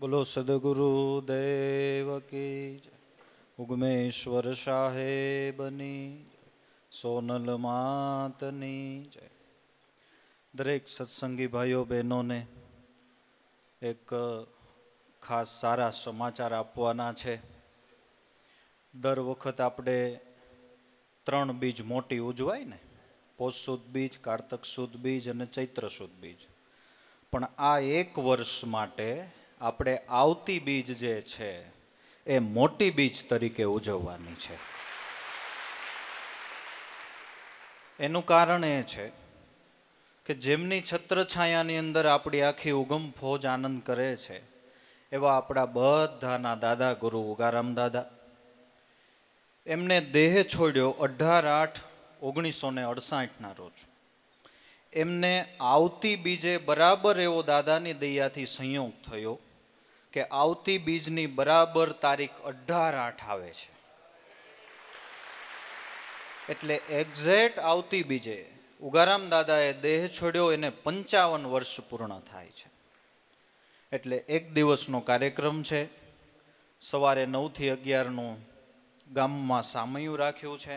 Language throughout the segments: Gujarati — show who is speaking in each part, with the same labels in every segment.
Speaker 1: બોલો સદગુરુ દેવ કી ઉગમેશ્વર સાહેબની સોનલ માતની જય દરેક સત્સંગી ભાઈઓ બહેનોને એક ખાસ સારા સમાચાર આપવાના છે દર વખત આપણે ત્રણ બીજ મોટી ઉજવાય ને પોષ સુદ બીજ કાર્તક શુદ્ધ બીજ અને ચૈત્ર શુદ્ધ બીજ પણ આ એક વર્ષ માટે આપણે આવતી બીજ જે છે એ મોટી બીજ તરીકે ઉજવવાની છે એનું કારણ એ છે કે જેમની છત્રછાયાની અંદર આપણી આખી ઉગમ ફોજ આનંદ કરે છે એવા આપણા બધાના દાદા ગુરુ ઉગારામ દાદા એમને દેહ છોડ્યો અઢાર આઠ ઓગણીસો ને અડસાઠના રોજ એમને આવતી બીજે બરાબર એવો દાદાની દૈયાથી સંયોગ થયો કે આવતી બીજની બરાબર તારીખ અઢાર આઠ આવે છે એટલે એક્ઝેક્ટ આવતી બીજે ઉગારામ દાદાએ દેહ છોડ્યો એને પંચાવન વર્ષ પૂર્ણ થાય છે એટલે એક દિવસનો કાર્યક્રમ છે સવારે નવથી અગિયારનું ગામમાં સામયું રાખ્યું છે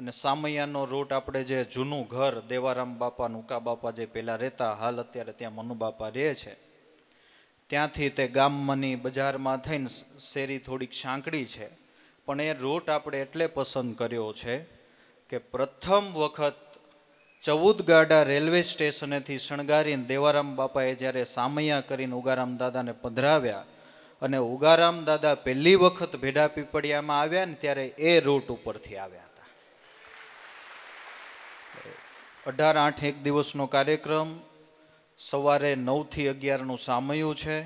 Speaker 1: અને સામૈયાનો રૂટ આપણે જે જૂનું ઘર દેવારામ બાપા નુકા બાપા જે પહેલાં રહેતા હાલ અત્યારે ત્યાં મનુ બાપા રહે છે ત્યાંથી તે ગામમાંની બજારમાં થઈને શેરી થોડીક સાંકડી છે પણ એ રૂટ આપણે એટલે પસંદ કર્યો છે કે પ્રથમ વખત ચૌદગાડા રેલવે સ્ટેશનેથી શણગારીને દેવારામ બાપાએ જ્યારે સામૈયા કરીને ઉગારામ દાદાને પધરાવ્યા અને ઉગારામ દાદા પહેલી વખત ભેડા પીપળિયામાં આવ્યા ને ત્યારે એ રૂટ ઉપરથી આવ્યા હતા અઢાર આઠ એક દિવસનો કાર્યક્રમ સવારે નવથી અગિયારનું સામયું છે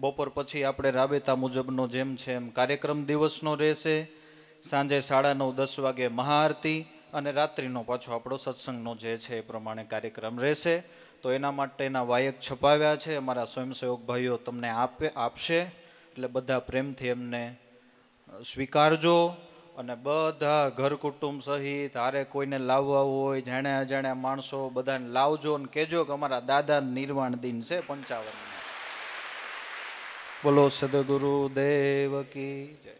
Speaker 1: બપોર પછી આપણે રાબેતા મુજબનો જેમ છે એમ કાર્યક્રમ દિવસનો રહેશે સાંજે સાડા નવ દસ વાગે મહાઆરતી અને રાત્રિનો પાછો આપણો સત્સંગનો જે છે એ પ્રમાણે કાર્યક્રમ રહેશે તો એના માટેના વાયક છપાવ્યા છે અમારા સ્વયંસેવક ભાઈઓ તમને આપે આપશે એટલે બધા પ્રેમથી એમને સ્વીકારજો અને બધા ઘર કુટુંબ સહિત હારે કોઈને લાવવા હોય જાણે અજાણ્યા માણસો બધાને લાવજો ને કેજો કે અમારા દાદા નિર્વાણ દિન છે પંચાવન બોલો સદગુરુ દેવ કી જય